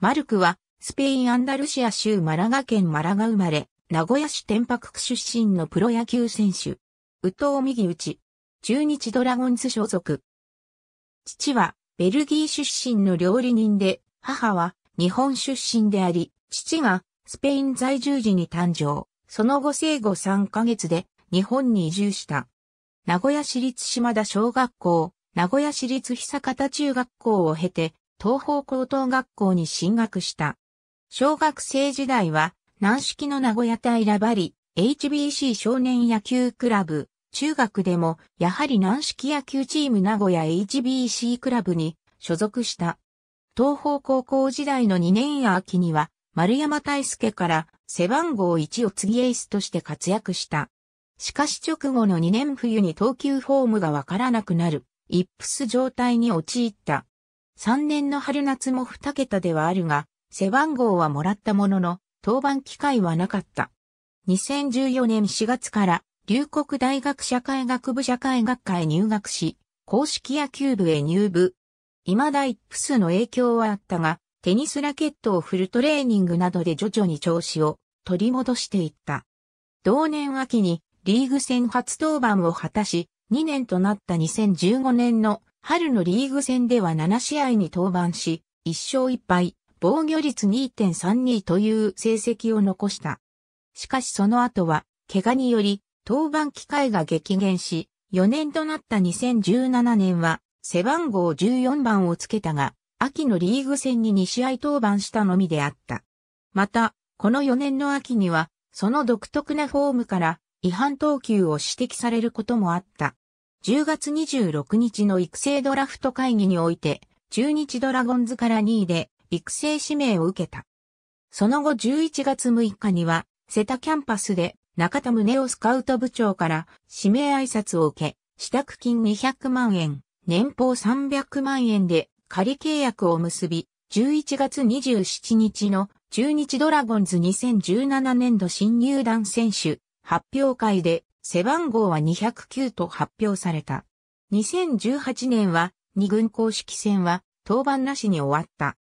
マルクは、スペイン・アンダルシア州マラガ県マラガ生まれ、名古屋市天白区出身のプロ野球選手。宇藤右打ち。中日ドラゴンズ所属。父は、ベルギー出身の料理人で、母は、日本出身であり、父が、スペイン在住時に誕生。その後生後3ヶ月で、日本に移住した。名古屋市立島田小学校、名古屋市立久方中学校を経て、東方高等学校に進学した。小学生時代は、軟式の名古屋対ラバリ、HBC 少年野球クラブ、中学でも、やはり軟式野球チーム名古屋 HBC クラブに所属した。東方高校時代の2年や秋には、丸山大輔から背番号1を次エースとして活躍した。しかし直後の2年冬に投球フォームがわからなくなる、イップス状態に陥った。3年の春夏も2桁ではあるが、背番号はもらったものの、登板機会はなかった。2014年4月から、龍谷大学社会学部社会学科へ入学し、公式野球部へ入部。未だイップスの影響はあったが、テニスラケットを振るトレーニングなどで徐々に調子を取り戻していった。同年秋にリーグ戦初登板を果たし、2年となった2015年の春のリーグ戦では7試合に登板し、1勝1敗、防御率2.32という成績を残した。しかしその後は、怪我により、登板機会が激減し、4年となった2017年は、背番号14番をつけたが、秋のリーグ戦に2試合登板したのみであった。また、この4年の秋には、その独特なフォームから違反投球を指摘されることもあった。10月26日の育成ドラフト会議において、中日ドラゴンズから2位で育成指名を受けた。その後11月6日には、瀬田キャンパスで中田宗夫スカウト部長から指名挨拶を受け、支度金200万円、年俸300万円で仮契約を結び、11月27日の中日ドラゴンズ2017年度新入団選手発表会で背番号は209と発表された。2018年は2軍公式戦は登板なしに終わった。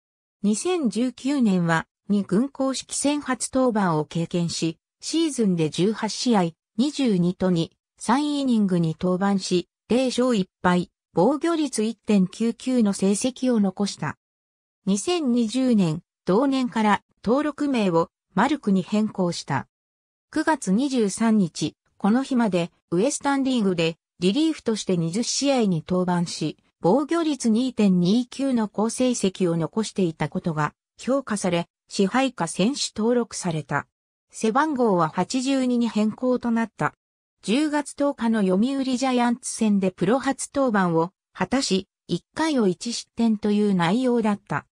2019年は2軍公式戦初登板を経験し、シーズンで18試合、22と2、3イニングに登板し、0勝1敗、防御率1.99の成績を残した。2020年、同年から登録名をマルクに変更した。9月23日、この日までウエスタンリーグでリリーフとして20試合に登板し、防御率2.29の好成績を残していたことが評価され、支配下選手登録された。背番号は82に変更となった。10月10日の読売ジャイアンツ戦でプロ初登板を果たし、1回を1失点という内容だった。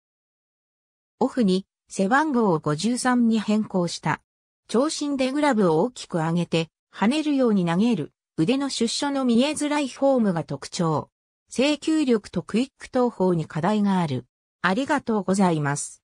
オフに背番号を53に変更した。長身でグラブを大きく上げて、跳ねるように投げる、腕の出所の見えづらいフォームが特徴。制球力とクイック投法に課題がある。ありがとうございます。